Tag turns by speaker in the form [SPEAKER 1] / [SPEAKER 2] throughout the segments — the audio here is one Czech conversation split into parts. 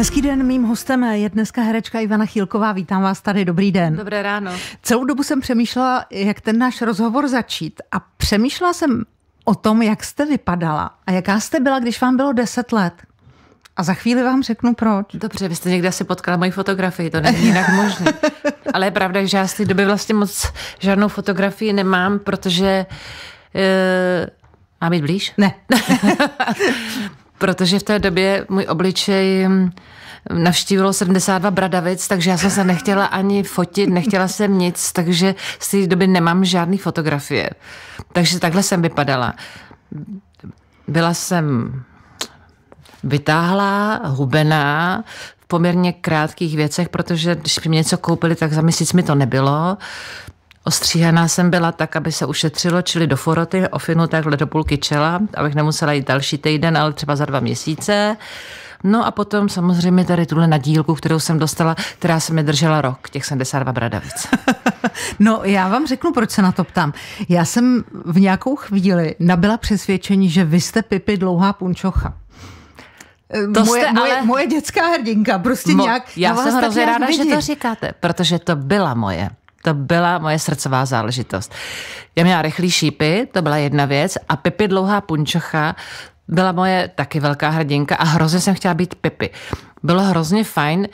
[SPEAKER 1] Hezký den, mým hostem je dneska herečka Ivana Chilková. Vítám vás tady, dobrý den. Dobré ráno. Celou dobu jsem přemýšlela, jak ten náš rozhovor začít a přemýšlela jsem o tom, jak jste vypadala a jaká jste byla, když vám bylo 10 let. A za chvíli vám řeknu proč.
[SPEAKER 2] Dobře, vy jste někde asi potkala moji fotografii, to není jinak možné. Ale je pravda, že já z té doby vlastně moc žádnou fotografii nemám, protože Uh, mám být blíž? Ne. protože v té době můj obličej mm, navštívilo 72 bradavic, takže já jsem se nechtěla ani fotit, nechtěla jsem nic, takže z té doby nemám žádné fotografie. Takže takhle jsem vypadala. Byla jsem vytáhlá, hubená, v poměrně krátkých věcech, protože když mi něco koupili, tak za měsíc mi to nebylo. Ostříhaná jsem byla tak, aby se ušetřilo, čili do foroty, ofinu takhle do půlky čela, abych nemusela jít další týden, ale třeba za dva měsíce. No a potom samozřejmě tady tuhle nadílku, kterou jsem dostala, která se mi držela rok, těch 72 bradavic.
[SPEAKER 1] no já vám řeknu, proč se na to ptám. Já jsem v nějakou chvíli nabyla přesvědčení, že vy jste Pipi dlouhá punčocha. To eh, moje, jste, moje, ale... moje dětská hrdinka, prostě Mo, nějak. Já, já jsem hrozně ráda, vidět. že to
[SPEAKER 2] říkáte, protože to byla moje. To byla moje srdcová záležitost. Já měla rychlý šípy, to byla jedna věc, a Pipi dlouhá punčocha byla moje taky velká hrdinka a hrozně jsem chtěla být Pipi. Bylo hrozně fajn,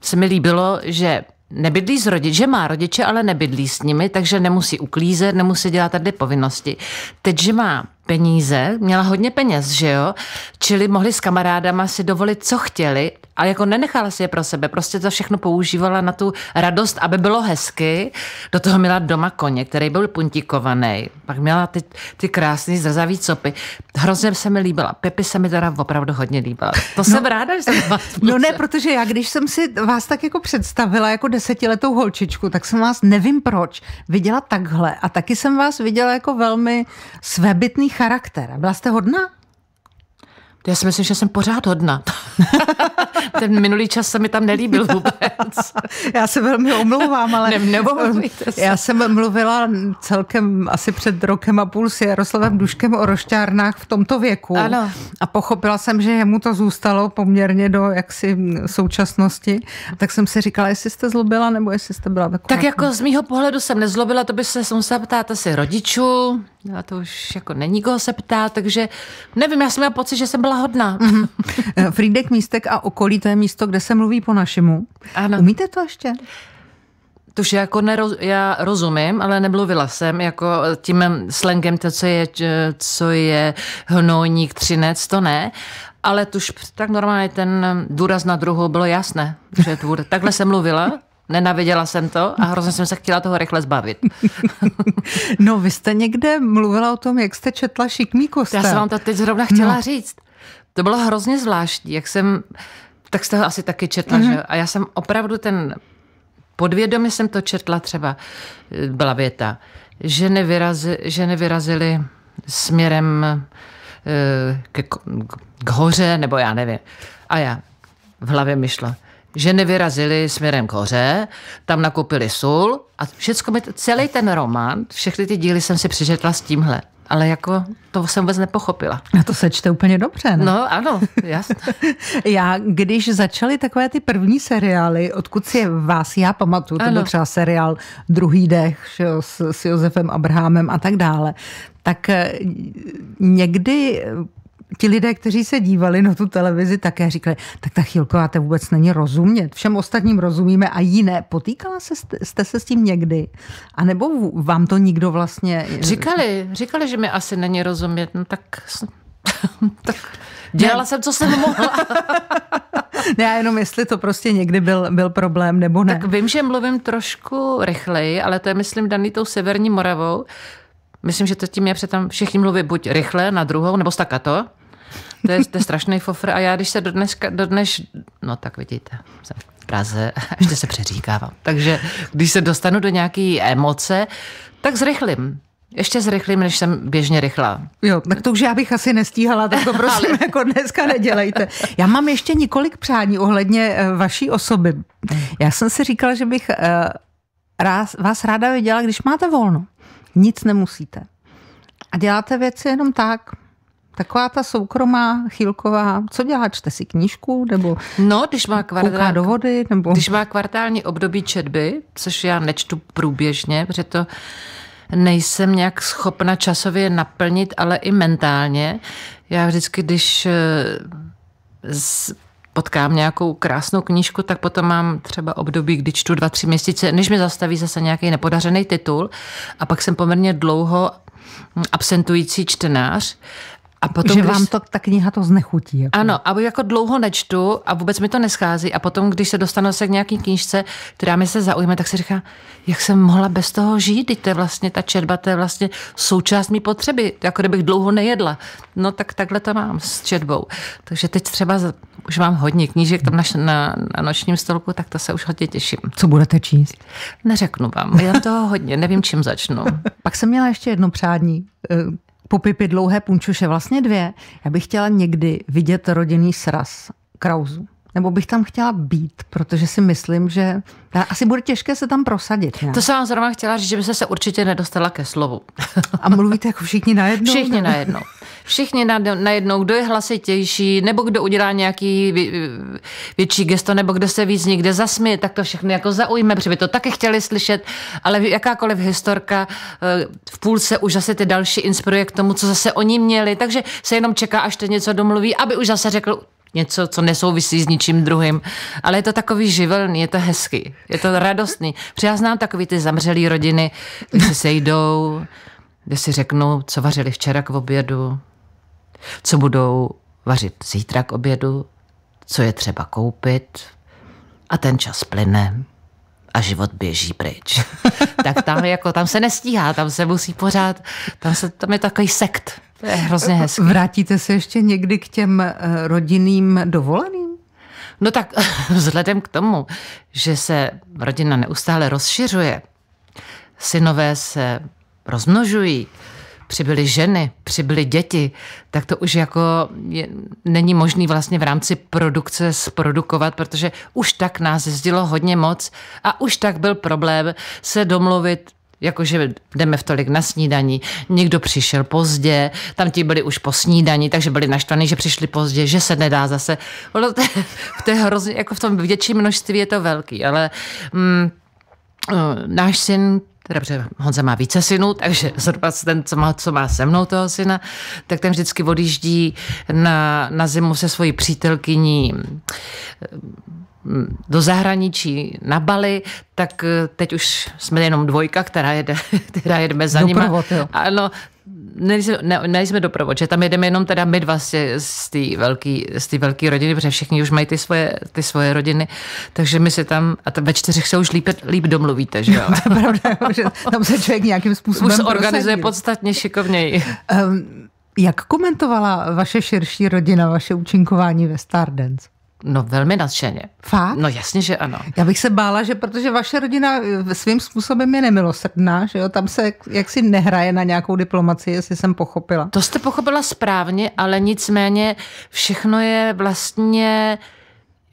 [SPEAKER 2] se mi líbilo, že nebydlí s rodiči, že má rodiče, ale nebydlí s nimi, takže nemusí uklízet, nemusí dělat tady povinnosti. Teď, že má peníze, měla hodně peněz, že jo? Čili mohli s kamarádama si dovolit, co chtěli, ale jako nenechala si je pro sebe, prostě to všechno používala na tu radost, aby bylo hezky. Do toho měla doma koně, který byl puntíkovaný, pak měla ty, ty krásné zrzavý copy. Hrozně se mi líbila. Pepi se mi teda opravdu hodně líbila. To no, jsem ráda, že jsem vás No ne, protože já když jsem si vás tak jako
[SPEAKER 1] představila jako desetiletou holčičku, tak jsem vás, nevím proč, viděla takhle a taky jsem vás viděla jako velmi svébytný charakter. Byla jste hodná?
[SPEAKER 2] Já si myslím, že jsem pořád hodná.
[SPEAKER 1] Ten minulý čas se mi
[SPEAKER 2] tam nelíbil vůbec.
[SPEAKER 1] já se velmi omlouvám, ale ne, se. já jsem mluvila celkem asi před rokem a půl s Jaroslavem Duškem o rošťárnách v tomto věku. Ano. A pochopila jsem, že jemu to zůstalo poměrně do jaksi současnosti. Tak jsem si říkala,
[SPEAKER 2] jestli jste zlobila, nebo jestli jste byla taková. Tak jako z mýho pohledu jsem nezlobila, to by se musela ptát asi rodičů, a to už jako není koho se ptá, takže nevím, já jsem měla pocit, že jsem byla
[SPEAKER 1] hodná. Mm-hmm. místek a okolí, to je místo, kde se mluví po našemu. Ano. Umíte to ještě?
[SPEAKER 2] To už jako neroz, já rozumím, ale nemluvila jsem jako tím slangem, to, co je, eh, co je hnojník, třinec, to ne. Ale tuž tak normálně ten důraz na druhou bylo jasné, že to bude. Takhle jsem mluvila Nenaviděla jsem to a hrozně jsem se chtěla toho rychle zbavit.
[SPEAKER 1] no, vy jste někde mluvila o tom, jak jste četla šikmý kostel. Já jsem vám to teď zrovna chtěla no. říct.
[SPEAKER 2] To bylo hrozně zvláštní, jak jsem, tak jste ho asi taky četla, mm-hmm. že? Mhm. A já jsem opravdu ten, podvědomě jsem to četla třeba, eh, byla věta, že, nevyrazi, že nevyrazili směrem eh, k, k hoře, nebo já nevím. A já, v hlavě myšla, ženy vyrazily směrem k hoře, tam nakoupili sůl a všecko mi, celý ten román, všechny ty díly jsem si přečetla s tímhle. Ale jako to jsem vůbec nepochopila.
[SPEAKER 1] A no to se čte úplně dobře, ne? No ano, jasně. já, když začaly takové ty první seriály, odkud si vás já pamatuju, to byl třeba seriál Druhý dech že s, s Josefem Abrahamem a tak dále, tak eh, někdy ti lidé, kteří se dívali na tu televizi, také říkali, tak ta chvilková to vůbec není rozumět. Všem ostatním rozumíme a jiné. Potýkala se, jste se s tím někdy? A nebo vám to nikdo vlastně... Říkali,
[SPEAKER 2] říkali, že mi asi není rozumět. No tak...
[SPEAKER 1] tak dělala ne. jsem, co jsem
[SPEAKER 2] mohla. ne, já jenom jestli to prostě někdy byl, byl problém nebo ne. Tak vím, že mluvím trošku rychleji, ale to je, myslím, daný tou severní Moravou Myslím, že to tím je přitom všichni mluví buď rychle na druhou, nebo stakato. To je, to je strašný fofr. A já když se do dneska, do dneš, no tak vidíte, jsem v Praze, ještě se přeříkávám. Takže když se dostanu do nějaké emoce, tak zrychlím. Ještě zrychlím, než jsem běžně rychlá.
[SPEAKER 1] Jo, tak to už já bych asi nestíhala, tak to prosím jako dneska nedělejte. Já mám ještě několik přání ohledně eh, vaší osoby. Mhm. Já jsem si říkala, že bych eh, vás ráda viděla, když máte volno. Nic nemusíte. A děláte věci jenom tak, Taková ta soukromá, chýlková,
[SPEAKER 2] co dělá? Čte si knížku? Nebo no, když má kvartál, do vody? Nebo... Když má kvartální období četby, což já nečtu průběžně, protože to nejsem nějak schopna časově naplnit, ale i mentálně. Já vždycky, když eh, potkám nějakou krásnou knížku, tak potom mám třeba období, kdy čtu dva, tři měsíce, než mi zastaví zase nějaký nepodařený titul a pak jsem poměrně dlouho absentující čtenář. A potom, že když... vám to,
[SPEAKER 1] ta kniha to znechutí. Jako. Ano,
[SPEAKER 2] a jako dlouho nečtu a vůbec mi to neschází a potom, když se dostanu se k nějaký knížce, která mi se zaujme, tak si říká, jak jsem mohla bez toho žít, teď to je vlastně ta četba, to je vlastně součást mý potřeby, jako kdybych dlouho nejedla. No tak takhle to mám s četbou. Takže teď třeba už mám hodně knížek tam na, na, na nočním stolku, tak to se už hodně těším. Co budete číst? Neřeknu vám, já toho hodně, nevím, čím začnu. Pak jsem měla ještě
[SPEAKER 1] jedno přání, eh, po pipi dlouhé punčuše, vlastně dvě. Já bych chtěla někdy vidět rodinný sraz Krauzu nebo bych tam chtěla být, protože si myslím, že asi bude těžké se tam prosadit. Ne? To
[SPEAKER 2] jsem vám zrovna chtěla říct, že byste se určitě nedostala ke slovu.
[SPEAKER 1] A mluvíte jako všichni najednou? Všichni ne? najednou.
[SPEAKER 2] Všichni najednou, kdo je hlasitější, nebo kdo udělá nějaký větší gesto, nebo kdo se víc někde zasměje, tak to všechny jako zaujme, protože by to taky chtěli slyšet, ale jakákoliv historka eh, v půlce už zase ty další inspiruje k tomu, co zase oni měli, takže se jenom čeká, až to něco domluví, aby už zase řekl, něco, co nesouvisí s ničím druhým. Ale je to takový živelný, je to hezký, je to radostný. Protože já znám takový ty zamřelý rodiny, kde se sejdou, kde si řeknou, co vařili včera k obědu, co budou vařit zítra k obědu, co je třeba koupit a ten čas plyne a život běží pryč. tak tam, jako, tam se nestíhá, tam se musí pořád, tam, se, tam je takový sekt. To je hrozně hezké. Vrátíte se ještě někdy k těm eh, rodinným dovoleným? No tak vzhledem k tomu, že se rodina neustále rozšiřuje, synové se rozmnožují, přibyly ženy, přibyly děti, tak to už jako je, není možný vlastně v rámci produkce zprodukovat, protože už tak nás jezdilo hodně moc a už tak byl problém se domluvit jakože jdeme v tolik na snídaní, někdo přišel pozdě, tam ti byli už po snídaní, takže byli naštvaní, že přišli pozdě, že se nedá zase. Ono to, v té hrozně, jako v tom větším množství je to velký, ale mm, eh, náš syn Teda, protože Honza má více synů, takže zhruba ten, co má, co má se mnou toho syna, tak ten vždycky odjíždí na, na zimu se svojí přítelkyní do zahraničí na Bali, tak eh, teď už jsme jenom dvojka, která, jede, která jedeme za nimi. Ano, nejsme, ne, nejsme doprovod, že tam jedeme jenom teda my dva z té velké velký rodiny, protože všichni už mají ty svoje, ty svoje rodiny, takže my se tam, a ve čtyřech se už líp, líp domluvíte, že jo? to
[SPEAKER 1] je pravda, že tam se člověk nějakým způsobem Už organizuje prosadí.
[SPEAKER 2] podstatně šikovněji.
[SPEAKER 1] Um, jak komentovala vaše širší rodina vaše účinkování ve Stardance?
[SPEAKER 2] No velmi nadšeně. Fakt? No jasně, že ano.
[SPEAKER 1] Já bych se bála, že protože vaše rodina eh, svým způsobem je nemilosrdná, že jo, tam se jaksi nehraje na
[SPEAKER 2] nějakou diplomaci, jestli jsem pochopila. To jste pochopila správně, ale nicméně všechno je vlastně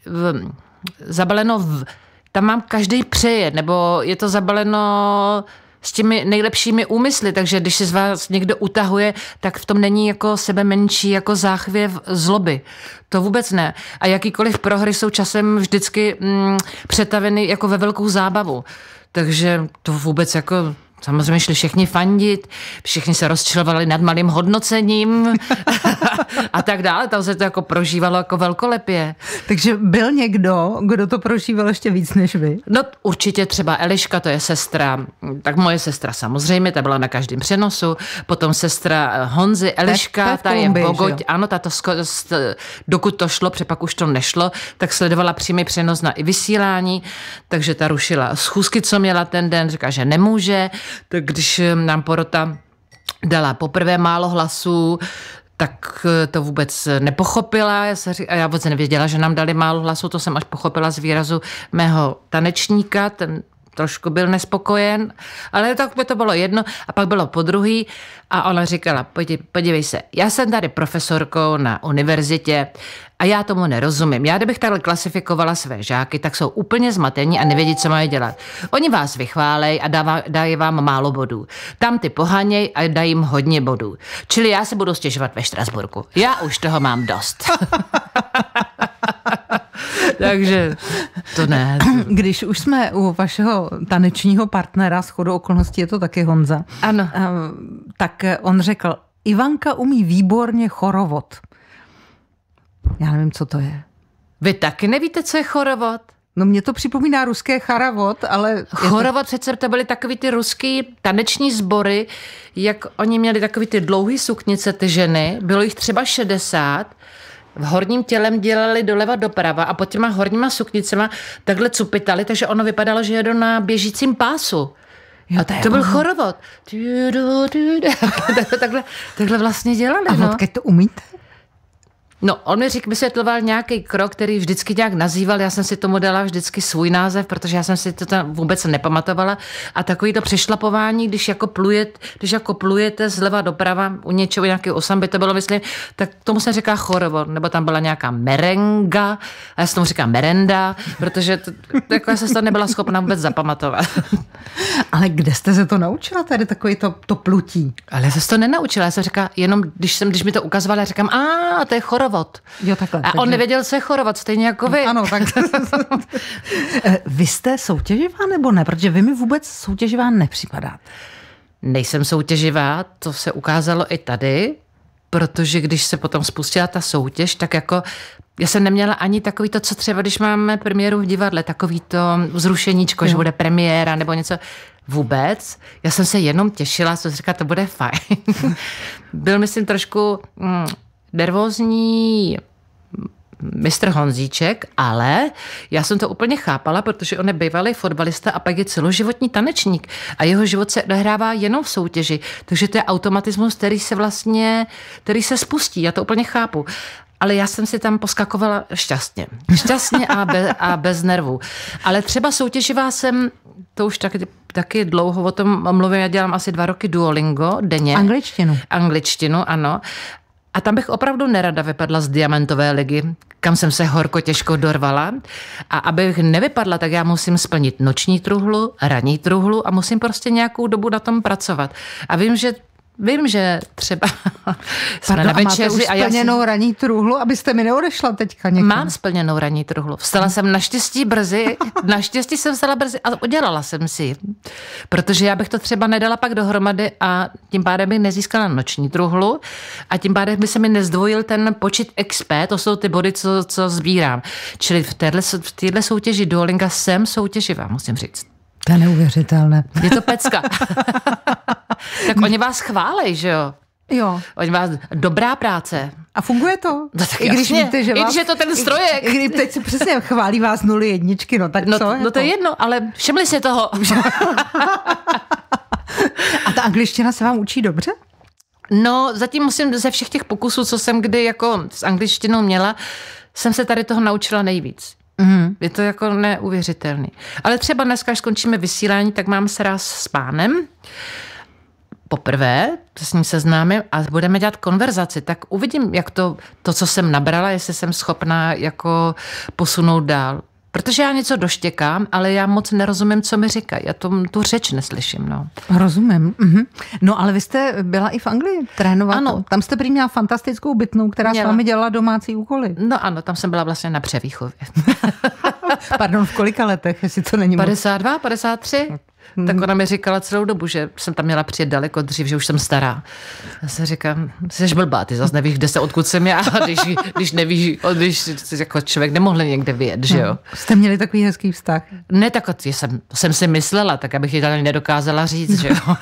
[SPEAKER 2] v, zabaleno v, tam mám každý přeje, nebo je to zabaleno s těmi nejlepšími úmysly, takže když se z vás někdo utahuje, tak v tom není jako sebe menší, jako záchvěv zloby. To vůbec ne. A jakýkoliv prohry jsou časem vždycky mm, přetaveny jako ve velkou zábavu. Takže to vůbec jako Samozřejmě šli všichni fandit, všichni se rozčilovali nad malým hodnocením a tak dále. Tam se to jako prožívalo jako velkolepě. Takže byl někdo, kdo to prožíval ještě víc než vy? No určitě třeba Eliška, to je sestra, tak moje sestra samozřejmě, ta byla na každém přenosu, potom sestra eh, Honzy, Eliška, ta, ta, ta je Bogoť, ano, ta to, dokud to šlo, přepak už to nešlo, tak sledovala přímý přenos na i vysílání, takže ta rušila schůzky, co měla ten den, říká, že nemůže, tak když eh, nám porota dala poprvé málo hlasů, tak eh, to vůbec nepochopila. Já, se, já vůbec nevěděla, že nám dali málo hlasů, to jsem až pochopila z výrazu mého tanečníka. Ten trošku byl nespokojen, ale tak by to bylo jedno. A pak bylo po druhý a ona říkala, podívej, podívej se, já jsem tady profesorkou na univerzitě a já tomu nerozumím. Já kdybych takhle klasifikovala své žáky, tak jsou úplně zmatení a nevědí, co mají dělat. Oni vás vychválej a dává, dají vám málo bodů. Tam ty pohaněj a dají jim hodně bodů. Čili já se budu stěžovat ve Štrasburku. Já už toho mám dost. Takže to ne. Když už
[SPEAKER 1] jsme u vašeho tanečního partnera, shodou okolností je to taky Honza. Ano. Ehm, tak on řekl, Ivanka umí výborně chorovod. Já nevím, co to je.
[SPEAKER 2] Vy taky nevíte, co je chorovod? No mě to připomíná ruské charavot, ale... Chorovat to... přece to byly takový ty ruský taneční sbory, jak oni měli takový ty dlouhý suknice, ty ženy, bylo jich třeba 60 v horním tělem dělali doleva doprava a pod těma horníma suknicema takhle cupitali, takže ono vypadalo, že jedou na běžícím pásu. Jo, to, je to byl chorovod. Takhle, takhle vlastně dělali. A no. to umíte? No, on mi řík, vysvětloval nějaký krok, který vždycky nějak nazýval. Já jsem si tomu dala vždycky svůj název, protože já jsem si to tam vůbec nepamatovala. A takový to přešlapování, když jako, plujet, když jako plujete zleva doprava u něčeho, osam osamby, to bylo, myslím, tak tomu se říká chorovo, nebo tam byla nějaká merenga, a já jsem tomu říká merenda, protože to, jako já jsem to nebyla schopna vůbec zapamatovat. Ale kde jste se to naučila tady, takový to, to plutí? Ale já jsem to nenaučila, já jsem říkala, jenom když, jsem, když mi to ukazovala, já říkám, a to je chorovo chorovat. Jo, takhle. A takže... on nevěděl je chorovat, stejně jako vy. ano, tak. Eh, vy jste
[SPEAKER 1] soutěživá nebo ne? Protože vy mi vůbec soutěživá nepřipadáte.
[SPEAKER 2] Nejsem soutěživá, to se ukázalo i tady, protože když se potom spustila ta soutěž, tak jako já jsem neměla ani takový to, co třeba, když máme premiéru v divadle, takový to vzrušeníčko, jo. že bude premiéra nebo něco. Vůbec. Já jsem se jenom těšila, co říká, to bude fajn. Byl, myslím, trošku mm, nervózní mistr Honzíček, ale já jsem to úplně chápala, protože on je bývalý fotbalista a pak je celoživotní tanečník a jeho život se odehrává jenom v soutěži. Takže to je automatismus, který se vlastně, který se spustí, já to úplně chápu. Ale já jsem si tam poskakovala šťastně. Šťastně a, be, a bez nervů. Ale třeba soutěživá jsem, to už taky, taky dlouho o tom mluvím, já dělám asi dva roky Duolingo denně. Angličtinu. Angličtinu, ano. A tam bych opravdu nerada vypadla z diamantové ligy, kam jsem se horko těžko dorvala. A abych nevypadla, tak já musím splnit noční truhlu, ranní truhlu a musím prostě nějakou dobu na tom pracovat. A vím, že Vím, že třeba jsme Pardon, na večeři a, máte a splněnou já si... raní truhlu, abyste mi neodešla teďka někam. Mám splněnou raní truhlu. Vstala jsem naštěstí brzy, naštěstí jsem vstala brzy a udělala jsem si. Protože já bych to třeba nedala pak dohromady a tím pádem bych nezískala noční truhlu a tím pádem by se mi nezdvojil ten počet XP, to jsou ty body, co, co sbírám. Čili v téhle, v téhle soutěži Duolinga jsem soutěživá, musím říct.
[SPEAKER 1] To je neuvěřitelné.
[SPEAKER 2] Je to pecka. tak oni vás chválej, že jo? Jo. Oni vás, dobrá práce. A funguje to. No, tak I když jasně. víte, že vás, I když je to ten strojek. I, i když teď si
[SPEAKER 1] přesně chválí vás nuly jedničky, no tak no, co? No je to, to je jedno, ale
[SPEAKER 2] všimli si toho. A ta angličtina se vám učí dobře? No, zatím musím ze všech těch pokusů, co jsem kdy jako s angličtinou měla, jsem se tady toho naučila nejvíc. Mm, je to jako neuvěřitelný. Ale třeba dneska, až skončíme vysílání, tak mám se raz s pánem. Poprvé se s ním seznámím a budeme dělat konverzaci, tak uvidím, jak to, to, co jsem nabrala, jestli jsem schopná jako posunout dál. Protože já něco doštěkám, ale já moc nerozumím, co mi říkají. Já tom, tu řeč neslyším. No.
[SPEAKER 1] Rozumím. Mhm. No ale vy jste byla i v Anglii trénovat. Ano. Tam jste prý měla fantastickou bytnou, která měla. s vámi
[SPEAKER 2] dělala domácí úkoly. No ano, tam jsem byla vlastně na převýchově. Pardon, v kolika letech, jestli to není 52, moc... 53? hmm tak ona mi říkala celou dobu, že jsem tam měla přijet daleko dřív, že už jsem stará. Já se říkám, jsi blbá, ty zase nevíš, kde se, odkud jsem já, když, když nevíš, když jako člověk nemohl někde vyjet, že jo. No, jste měli takový hezký vztah. Ne, tak jsem, jsem si myslela, tak abych ji tady nedokázala říct, že jo.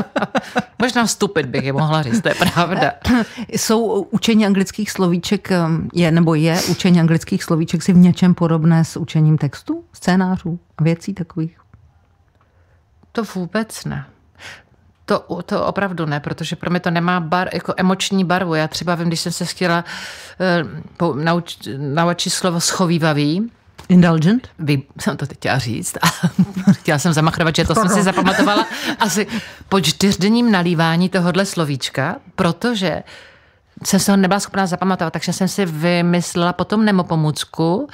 [SPEAKER 2] Možná vstupit bych je mohla říct, to je pravda.
[SPEAKER 1] Jsou učení anglických slovíček, ehm, je nebo je učení anglických slovíček si v něčem podobné s učením textu, scénářů a věcí
[SPEAKER 2] takových? To vůbec ne. To, to opravdu ne, protože pro mě to nemá bar, jako emoční barvu. Já třeba vím, když jsem se chtěla uh, nauč, naučit slovo schovývavý, Indulgent? Vy, jsem to teď chtěla říct. A chtěla jsem zamachrovat, že to jsem si zapamatovala asi po čtyřdenním nalívání tohohle slovíčka, protože jsem se ho nebyla schopná zapamatovat, takže jsem si vymyslela potom nemopomůcku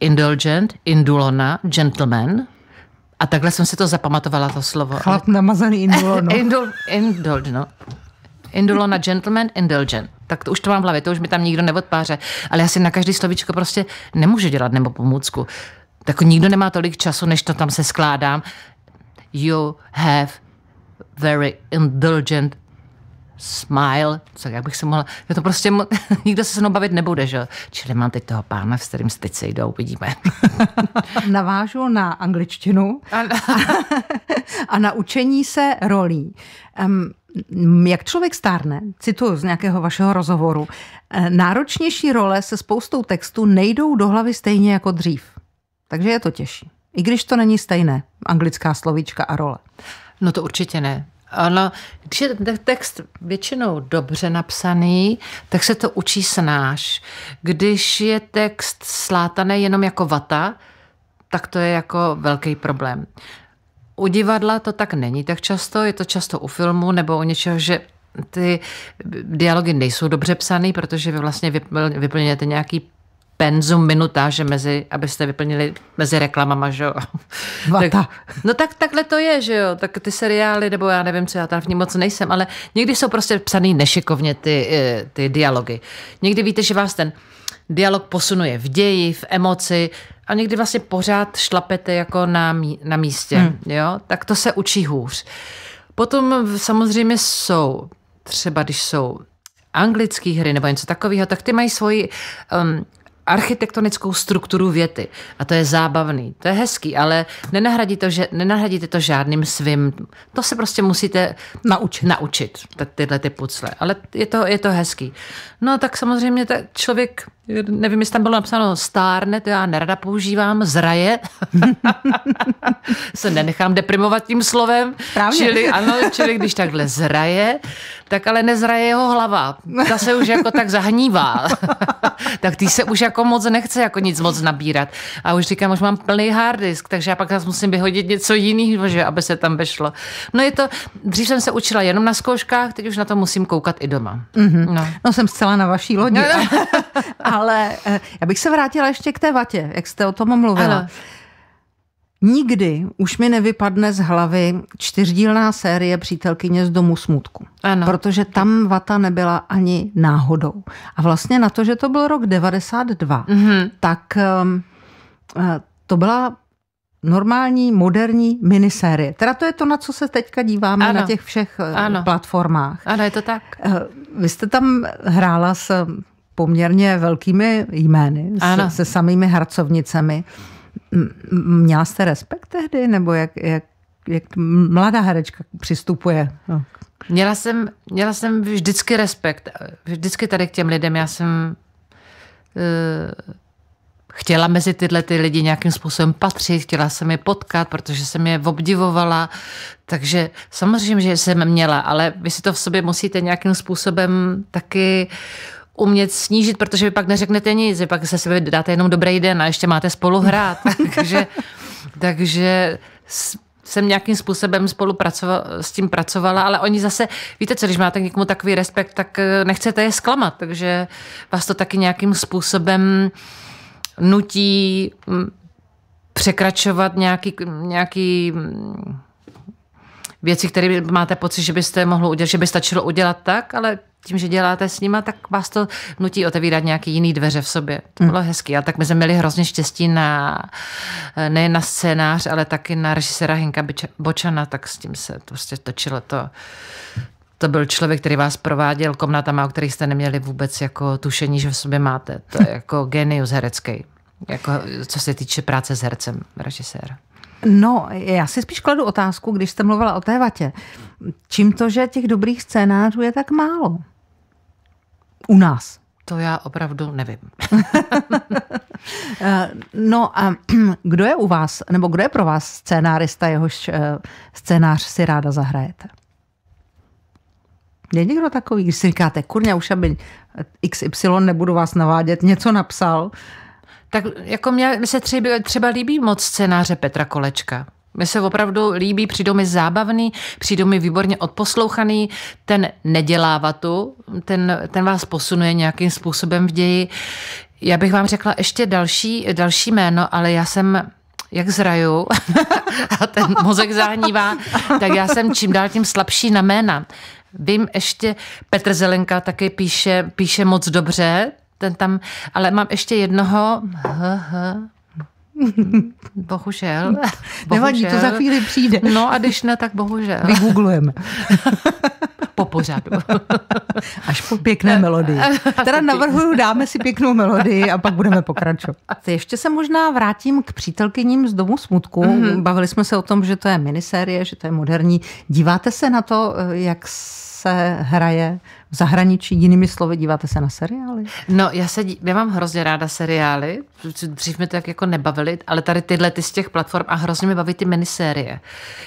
[SPEAKER 2] Indulgent, Indulona, Gentleman, a takhle jsem si to zapamatovala, to slovo. Chlap
[SPEAKER 1] namazaný indulono. Indul,
[SPEAKER 2] indul, no. Indulona gentleman, indulgent. Tak to už to mám v hlavě, to už mi tam nikdo neodpáře. Ale já si na každý slovíčko prostě nemůžu dělat nebo pomůcku. Tak nikdo nemá tolik času, než to tam se skládám. You have very indulgent smile, co jak bych se mohla, je to prostě, nikdo se se mnou bavit nebude, že Čili mám teď toho pána, s kterým teď se jdou, uvidíme.
[SPEAKER 1] Navážu na angličtinu a, a na učení se rolí. Um, jak člověk stárne, cituju z nějakého vašeho rozhovoru, e, náročnější role se spoustou textů nejdou do hlavy stejně jako dřív. Takže je to těžší. I když
[SPEAKER 2] to není stejné, anglická slovíčka a role. No to určitě ne. Ano, když je ten text většinou dobře napsaný, tak se to učí snáš. Když je text slátaný jenom jako vata, tak to je jako velký problém. U divadla to tak není tak často, je to často u filmu nebo u něčeho, že ty dialogy nejsou dobře psaný, protože vy vlastně vyplňujete nějaký penzum minutáže mezi, abyste vyplnili mezi reklamama, že jo. tak, no tak takhle to je, že jo. Tak ty seriály, nebo já nevím, co já tam v ní moc nejsem, ale někdy jsou prostě psaný nešikovně ty, eh, ty dialogy. Někdy víte, že vás ten dialog posunuje v ději, v emoci a někdy vlastně pořád šlapete jako na, mí, na místě, hmm. jo. Tak to se učí hůř. Potom samozřejmě jsou, třeba když jsou anglické hry nebo něco takového, tak ty mají svoji um, architektonickou strukturu věty. A to je zábavný, to je hezký, ale nenahradí to, že, nenahradíte to žádným svým. To se prostě musíte naučit, naučit tyhle ty pucle. Ale je to, je to hezký. No tak samozřejmě ta člověk Nevím, jestli tam bylo napsáno to já nerada používám zraje. se nenechám deprimovat tím slovem. Právě. Čili, ano, čili když takhle zraje, tak ale nezraje jeho hlava. Ta se už jako tak zahnívá. tak ty se už jako moc nechce jako nic moc nabírat. A už říkám, už mám plný hard disk, takže já pak zase musím vyhodit něco jiného, že aby se tam vešlo. No je to, dřív jsem se učila jenom na zkouškách, teď už na to musím koukat i doma.
[SPEAKER 1] Mm-hmm. No. no jsem zcela na vaší lodi. No, no. A, a ale eh, já bych se vrátila ještě k té vatě, jak jste o tom mluvila. Ano. Nikdy už mi nevypadne z hlavy čtyřdílná série Přítelkyně z domu smutku. Ano. Protože tam vata nebyla ani náhodou. A vlastně na to, že to byl rok 92, mm-hmm. tak um, to byla normální, moderní minisérie. Teda to je to, na co se teďka díváme ano. na těch všech eh, ano. platformách. Ano, je to tak. Vy jste tam hrála s poměrně velkými jmény, ano. se, se samými M- Měla jste respekt tehdy, nebo jak, jak, jak mladá herečka přistupuje? No.
[SPEAKER 2] Měla jsem, měla jsem vždycky respekt, vždycky tady k těm lidem. Já jsem uh, chtěla mezi tyhle ty lidi nějakým způsobem patřit, chtěla jsem je potkat, protože jsem je obdivovala. Takže samozřejmě, že jsem měla, ale vy si to v sobě musíte nějakým způsobem taky uh, umět snížit, protože vy pak neřeknete nic, vy pak se si dáte jenom dobrý den a ještě máte spolu hrát. takže, takže jsem nějakým způsobem spolu s tím pracovala, ale oni zase, víte co, když máte někomu takový respekt, tak eh, nechcete je zklamat, takže vás to taky nějakým způsobem nutí hm, překračovat nějaký, nějaký hm, věci, které máte pocit, že byste mohlo udělat, že by stačilo udělat tak, ale tím, že děláte s nima, tak vás to nutí otevírat nějaký jiný dveře v sobě. To bylo mm. hezký. A tak my jsme měli hrozně štěstí na, eh, ne na scénář, ale taky na režisera Hinka Bočana, tak s tím se to prostě točilo to, to byl člověk, který vás prováděl komnatama, o kterých jste neměli vůbec jako tušení, že v sobě máte. To je jako genius herecký, jako, co se týče práce s hercem, režisér.
[SPEAKER 1] No, já si spíš kladu otázku, když jste mluvila o té vatě. Čím to, že těch dobrých scénářů je tak málo? u nás?
[SPEAKER 2] To já opravdu nevím.
[SPEAKER 1] Eh, no a kdo je u vás, nebo kdo je pro vás scénárista, jehož eh, scénář si ráda zahrajete? Je někdo takový, když si říkáte, kurňa, už aby XY nebudu vás navádět,
[SPEAKER 2] něco napsal. Tak jako mě, mě se třeba, třeba líbí moc scénáře Petra Kolečka. Mně se opravdu líbí, přijdou mi zábavný, přijdou mi výborně odposlouchaný, ten nedělá vatu, ten, ten vás posunuje nějakým způsobem v ději. Já bych vám řekla ještě další, další jméno, ale já jsem jak zraju a ten mozek zahnívá, tak já jsem čím dál tím slabší na jména. Vím ještě, Petr Zelenka taky píše, píše moc dobře, ten tam, ale mám ještě jednoho, Bohužel. bohužel. Nevadí, to za chvíli přijde. No a když ne, tak bohužel.
[SPEAKER 1] Vygooglujeme. po pořadu. Až po pěkné melodii. Teda navrhuju, dáme si pěknou melodii a pak budeme pokračovat. Ještě se možná vrátím k přítelkyním z Domu smutku. Mm-hmm. Bavili jsme se o tom, že to je miniserie, že to je moderní. Díváte se na to, eh, jak
[SPEAKER 2] se hraje
[SPEAKER 1] v zahraničí? Jinými slovy, díváte se na seriály?
[SPEAKER 2] No, já, se, dí, já mám hrozně ráda seriály. Dřív mi to tak jako nebavili, ale tady tyhle ty z těch platform a hrozně mi baví ty minisérie.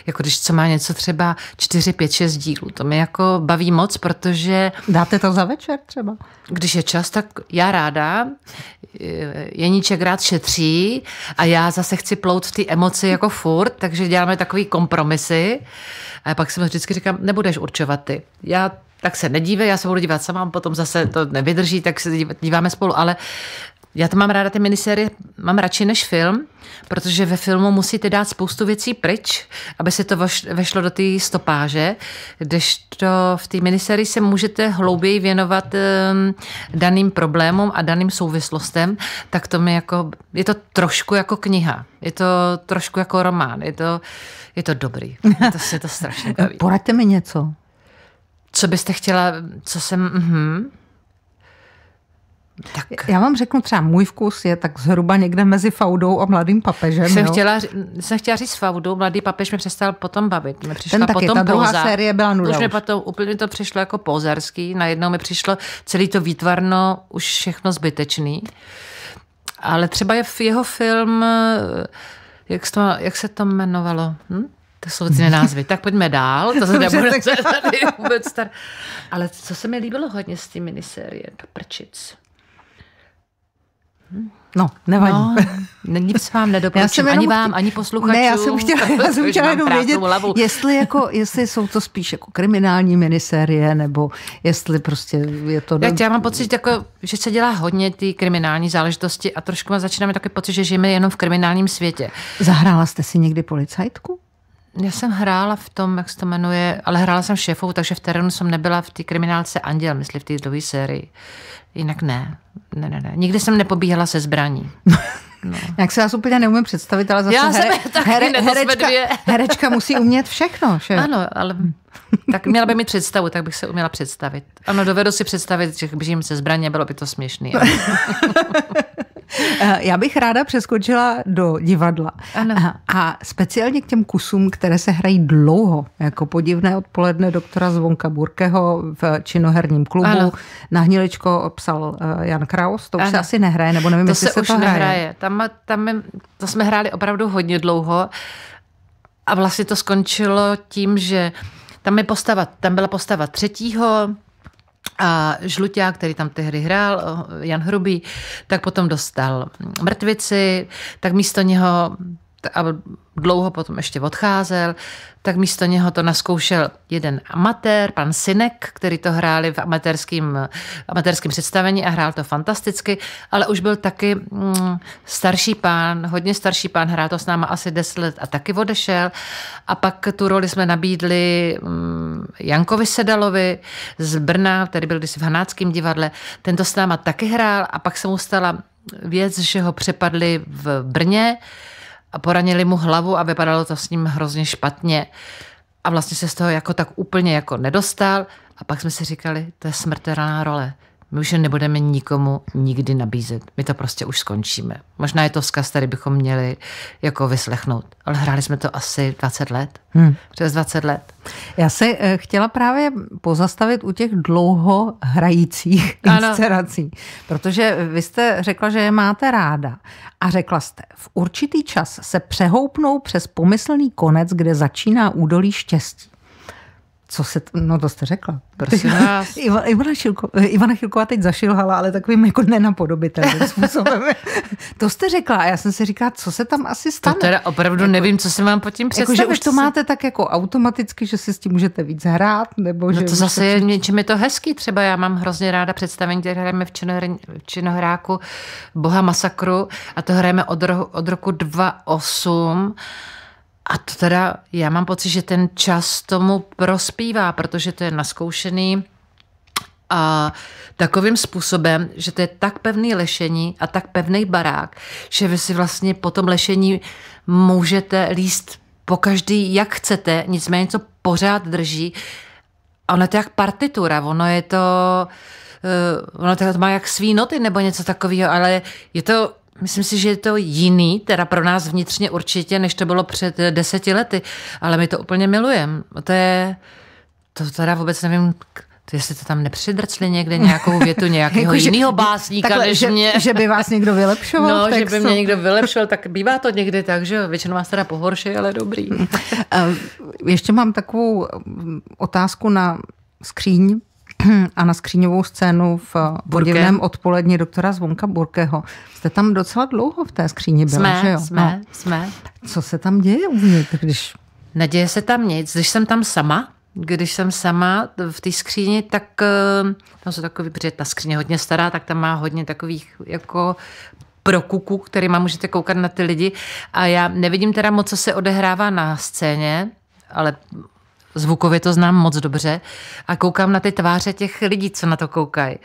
[SPEAKER 2] Jako když co má něco třeba 4, 5, 6 dílů. To mi jako baví moc, protože... Dáte to za večer třeba? Když je čas, tak já ráda. Eh, Jeníček rád šetří a já zase chci plout v té emoci jako furt, takže děláme takový kompromisy. A pak si vždycky říkám, nebudeš určovat ty. Já tak se nedívej, já se budu dívat sama, potom zase to nevydrží, tak se díváme spolu, ale já to mám ráda, ty miniserie mám radši než film, protože ve filmu musíte dát spoustu věcí pryč, aby se to vešlo do té stopáže, kdežto v té miniserii se můžete hlouběji věnovat ehm, daným problémům a daným souvislostem, tak to mi jako, je to trošku jako kniha, je to trošku jako román, je to, je to dobrý, je to, je to strašně baví. Poraďte mi něco. Co byste chtěla, co jsem... Mm-hmm. Tak. Já
[SPEAKER 1] vám řeknu třeba, můj vkus je tak zhruba někde mezi faudou a mladým papežem. Jsem, jo? chtěla,
[SPEAKER 2] jsem chtěla říct faudou, mladý papež mi přestal potom bavit. Mě přišla Ten taky, potom ta druhá pouza. série byla nula. Už, už. Mě potom, úplně to přišlo jako pouzarský, najednou mi přišlo celý to výtvarno už všechno zbytečný. Ale třeba je jeho film, eh, jak se to, jak se to jmenovalo? Hm? To jsou ty názvy. Tak pojďme dál, to se nebude tady vůbec star. Ale co se mi líbilo hodně z té minisérie, Prčic.
[SPEAKER 1] No, nevadí. No, nic vám nedoporučím, ani vám, ani posluchačům. Ne, já jsem chtěla, já jsem chtěla jenom vědět, hlavu. jestli, jako, jestli jsou to spíš jako kriminální minisérie, nebo jestli prostě je to... Já, já
[SPEAKER 2] mám pocit, jako, že se dělá hodně ty kriminální záležitosti a trošku mám začínáme takový pocit, že žijeme jenom v kriminálním světě.
[SPEAKER 1] Zahrála jste si
[SPEAKER 2] někdy policajtku? Já jsem hrála v tom, jak se to jmenuje, ale hrála jsem šéfou, takže v terénu jsem nebyla v té kriminálce Anděl, myslím, v té dlouhé sérii. Jinak ne. Ne, ne, ne. Nikdy jsem nepobíhala se zbraní.
[SPEAKER 1] No. Jak se vás úplně neumím představit, ale zase Já here, here, herečka, herečka musí umět všechno. Že? Ano, ale hm.
[SPEAKER 2] tak měla by mi představu, tak bych se uměla představit. Ano, dovedu si představit, že běžím se zbraně, bylo by to směšné.
[SPEAKER 1] Eh, já bych ráda přeskočila do divadla. Ano. Eh, a speciálně k těm kusům, které se hrají dlouho, jako podivné odpoledne doktora Zvonka Burkeho v činoherním klubu. Ano. Na hniličko psal eh, Jan Kraus, to už ano. se asi nehraje, nebo nevím, to jestli se, se už to nehraje. Hraje.
[SPEAKER 2] Tam, tam, to jsme hráli opravdu hodně dlouho a vlastně to skončilo tím, že tam, je postava, tam byla postava třetího, a Žluťák, který tam tehdy hrál, eh, Jan Hrubý, tak potom dostal mrtvici, tak místo něho a dlouho potom ještě odcházel, tak místo něho to naskoušel jeden amatér, pan Sinek, který to hráli v amatérském, amatérském představení a hrál to fantasticky, ale už byl taky mm, starší pán, hodně starší pán, hrál to s náma asi 10 let a taky odešel. A pak tu roli jsme nabídli mm, Jankovi Sedalovi z Brna, který byl když v Hanáckém divadle, ten to s náma taky hrál a pak se mu stala věc, že ho přepadli v Brně, a poranili mu hlavu a vypadalo to s ním hrozně špatně. A vlastně se z toho jako tak úplně jako nedostal a pak jsme si říkali, to je smrtelná role. My už je nebudeme nikomu nikdy nabízet. My to prostě už skončíme. Možná je to vzkaz, který bychom měli jako vyslechnout. Ale hráli jsme to asi 20 let. Hmm. Přes 20 let. Já se eh, chtěla právě
[SPEAKER 1] pozastavit u těch dlouho hrajících inscenací. Protože vy jste řekla, že je máte ráda. A řekla jste, v určitý čas se přehoupnou přes pomyslný konec, kde začíná údolí štěstí co se, t... no to jste řekla.
[SPEAKER 2] Prosím. Vás.
[SPEAKER 1] Iva, Ivana, Šilko, Ivana Chilková teď zašilhala, ale takovým jako nenapodobitelným způsobem. to jste řekla a já jsem si říkala, co se tam asi stane. To teda
[SPEAKER 2] opravdu jako, nevím, co se vám pod tím představit. Jako, že už to máte
[SPEAKER 1] tak jako automaticky, že si s tím můžete víc hrát. Nebo no že no to zase je,
[SPEAKER 2] tím... něčím je to hezký. Třeba já mám hrozně ráda představení, které hrajeme v, činohr, v Činohráku Boha masakru a to hrajeme od, ro, od roku 2008 a to teda, já mám pocit, že ten čas tomu prospívá, protože to je naskoušený a takovým způsobem, že to je tak pevný lešení a tak pevný barák, že vy si vlastně po tom lešení můžete líst po každý, jak chcete, nicméně co pořád drží. A ono je to jak partitura, ono je to, eh, ono to má jak svý noty nebo něco takového, ale je to Myslím si, že je to jiný, teda pro nás vnitřně určitě, než to bylo před eh, deseti lety, ale my to úplně milujeme. To je, to teda vůbec nevím, jestli to tam nepřidrcli někde nějakou větu nějakého jako, jiného básníka takhle, než že, mě. že by
[SPEAKER 1] vás někdo vylepšoval No, že by mě někdo
[SPEAKER 2] vylepšoval, tak bývá to někdy tak, že většinou vás teda pohorší, ale dobrý.
[SPEAKER 1] Eh, ještě mám takovou mm, otázku na skříň a na skříňovou scénu v podivném eh, Burke. odpoledni doktora Zvonka Burkeho. Jste tam docela dlouho v té skříni byla, jsme, že jo? Jsme, no. jsme. Co se tam děje uvnitř, když...
[SPEAKER 2] Neděje se tam nic. Když jsem tam sama, když jsem sama v té skříni, tak eh, tam se takový, protože ta skříně hodně stará, tak tam má hodně takových jako pro kuku, má můžete koukat na ty lidi. A já nevidím teda moc, co se odehrává na scéně, ale Zvukově to znám moc dobře a koukám na ty tváře těch lidí, co na to koukají.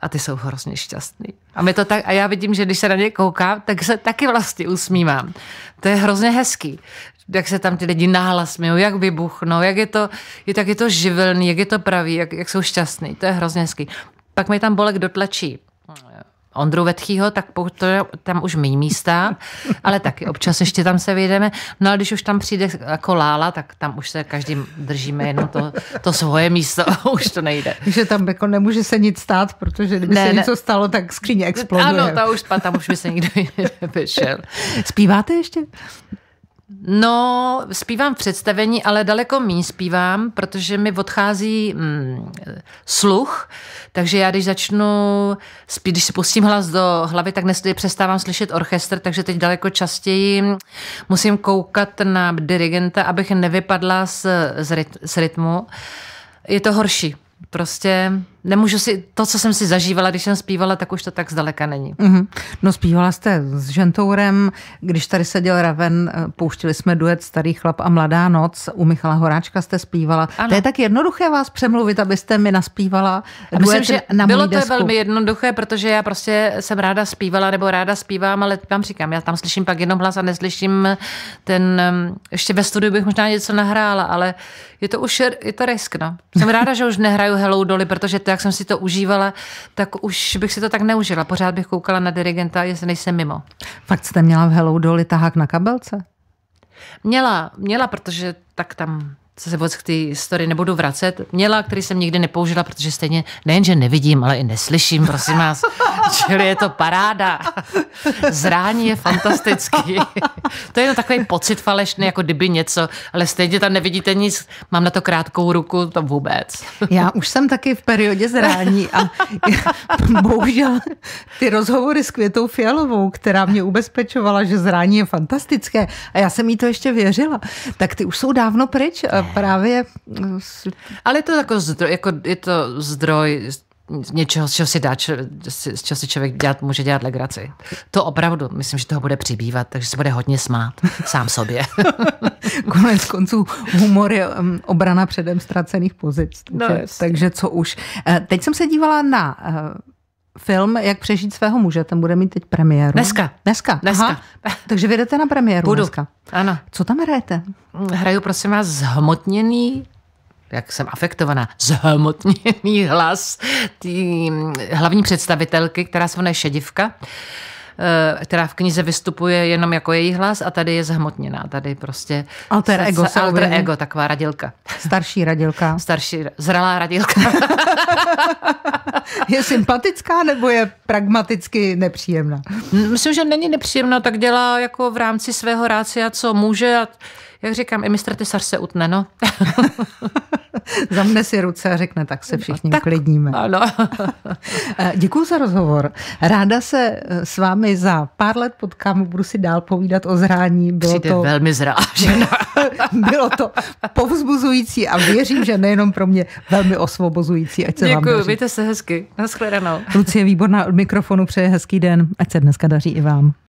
[SPEAKER 2] A ty jsou hrozně šťastný. A, my to tak, a já vidím, že když se na ně koukám, tak se taky vlastně usmívám. To je hrozně hezký jak se tam ty lidi nahlas smějou, jak vybuchnou, jak je to, je, tak je to živelný, jak je to pravý, jak, jak jsou šťastný. To je hrozně hezký. Pak mi tam Bolek dotlačí Ondru Vetchýho, tak to, tam už méně místa, ale taky občas ještě tam se vyjdeme. No ale když už tam přijde jako Lála, tak tam už se každý držíme jenom to, to svoje místo, už to nejde.
[SPEAKER 1] Že tam jako nemůže se nic stát, protože kdyby ne, se ne. něco stalo, tak skříně exploduje. Ano, ta
[SPEAKER 2] už, tam už by se nikdo nevyšel. Zpíváte ještě? No, zpívám v představení, ale daleko méně zpívám, protože mi odchází mm, sluch, takže já když začnu spít, když si pustím hlas do hlavy, tak nesli přestávám slyšet orchestr, takže teď daleko častěji musím koukat na dirigenta, abych nevypadla z, z, ryt, z rytmu. Je to horší. Prostě nemůžu si, to, co jsem si zažívala, když jsem zpívala, tak už to tak zdaleka není.
[SPEAKER 1] Mm-hmm. No zpívala jste s Žentourem, když tady seděl Raven, eh, pouštili jsme duet Starý chlap a Mladá noc, u Michala Horáčka jste zpívala. Ano. To je tak jednoduché vás přemluvit, abyste mi naspívala duet Myslím, že na Bylo to desku. velmi
[SPEAKER 2] jednoduché, protože já prostě jsem ráda zpívala, nebo ráda zpívám, ale vám říkám, já tam slyším pak jenom hlas a neslyším ten, eh, ještě ve studiu bych možná něco nahrála, ale je to už, je to risk, no. Jsem ráda, že už nehraju Hello Dolly, protože to, jak jsem si to užívala, tak už bych si to tak neužila. Pořád bych koukala na dirigenta, jestli nejsem mimo.
[SPEAKER 1] Fakt jste měla v Hello Dolly tahák na kabelce?
[SPEAKER 2] Měla, měla, protože tak tam co se vůbec k té historii nebudu vracet, měla, který jsem nikdy nepoužila, protože stejně nejenže nevidím, ale i neslyším, prosím vás. Čili je to paráda. Zrání je fantastický. to je jen takový pocit falešný, jako kdyby něco, ale stejně tam nevidíte nic. Mám na to krátkou ruku, to vůbec. Já
[SPEAKER 1] už jsem taky v periodě zrání a bohužel ty rozhovory s Květou Fialovou, která mě ubezpečovala, že zrání je fantastické a já jsem jí to ještě věřila, tak ty už jsou dávno pryč právě...
[SPEAKER 2] Ale je to, jako zdroj, jako je to zdroj něčeho, z čeho si, dá, z čeho si člověk dělat, může dělat legraci. To opravdu, myslím, že toho bude přibývat, takže se bude hodně smát sám sobě.
[SPEAKER 1] Konec konců humor je obrana předem ztracených pozic. No, takže, no, takže co už. Eh, teď jsem se dívala na eh, film Jak přežít svého muže, ten bude mít teď premiéru. Dneska. Dneska, dneska. Takže vyjdete na premiéru Budu. dneska. Ano. Co tam hrajete?
[SPEAKER 2] Hraju prosím vás zhmotněný jak jsem afektovaná, zhmotněný hlas tý mm, hlavní představitelky, která se jmenuje Šedivka, eh, která v knize vystupuje jenom jako její hlas a tady je zhmotněná. Tady prostě... Alter ego. Se alter ego, taková radilka.
[SPEAKER 1] Starší radilka. Starší,
[SPEAKER 2] zralá radilka.
[SPEAKER 1] Je sympatická nebo je pragmaticky nepříjemná?
[SPEAKER 2] Myslím, že není nepříjemná, tak dělá jako v rámci svého rácia, co může a jak říkám, i mistr Tesař se utne, no.
[SPEAKER 1] Zamne si ruce a řekne, tak se no, všichni tak,
[SPEAKER 2] uklidníme. Ano.
[SPEAKER 1] Eh, Děkuji za rozhovor. Ráda se eh, s vámi za pár let potkám, budu si dál povídat o zrání. Bylo Přijde to... velmi
[SPEAKER 2] zrážena.
[SPEAKER 1] Bylo to povzbuzující a věřím, že nejenom pro mě velmi osvobozující. Ať se Děkuji, vám daří. mějte
[SPEAKER 2] se hezky. Naschledanou. Lucie
[SPEAKER 1] Výborná od mikrofonu přeje hezký den.
[SPEAKER 2] Ať se dneska daří i vám.